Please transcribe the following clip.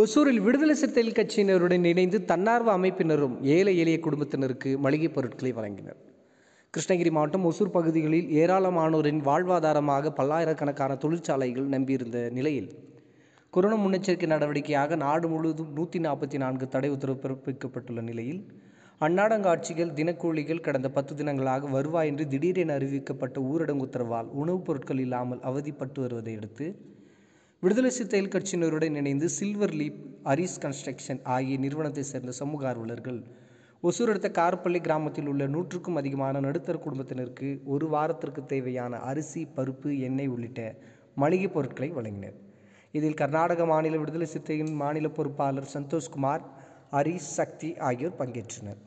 ஒசூரில் விடுதலை சிறுத்தைகள் கட்சியினருடன் இணைந்து தன்னார்வ அமைப்பினரும் ஏழை எளிய குடும்பத்தினருக்கு மளிகைப் பொருட்களை வழங்கினர் கிருஷ்ணகிரி மாவட்டம் ஒசூர் பகுதிகளில் ஏராளமானோரின் வாழ்வாதாரமாக பல்லாயிரக்கணக்கான தொழிற்சாலைகள் நம்பியிருந்த நிலையில் கொரோனா முன்னெச்சரிக்கை நடவடிக்கையாக நாடு முழுவதும் நூற்றி நாற்பத்தி நான்கு தடை உத்தரவு பிறப்பிக்கப்பட்டுள்ள நிலையில் அன்னாடங்காட்சிகள் தினக்கூலிகள் கடந்த பத்து தினங்களாக வருவாயின்றி திடீரென அறிவிக்கப்பட்ட ஊரடங்கு உத்தரவால் உணவுப் பொருட்கள் இல்லாமல் அவதிப்பட்டு வருவதை அடுத்து விடுதலை சிறுத்தைகள் கட்சியினருடன் இணைந்து சில்வர் லீப் அரிஸ் கன்ஸ்ட்ரக்ஷன் ஆகிய நிறுவனத்தைச் சேர்ந்த சமூக ஆர்வலர்கள் ஒசூர் அடுத்த கார்பள்ளி கிராமத்தில் உள்ள நூற்றுக்கும் அதிகமான நடுத்தர குடும்பத்தினருக்கு ஒரு வாரத்திற்கு தேவையான அரிசி பருப்பு எண்ணெய் உள்ளிட்ட மளிகைப் பொருட்களை வழங்கினர் இதில் கர்நாடக மாநில விடுதலை சிறுத்தையின் மாநில பொறுப்பாளர் சந்தோஷ்குமார் ஹரிஷ் சக்தி ஆகியோர் பங்கேற்றனர்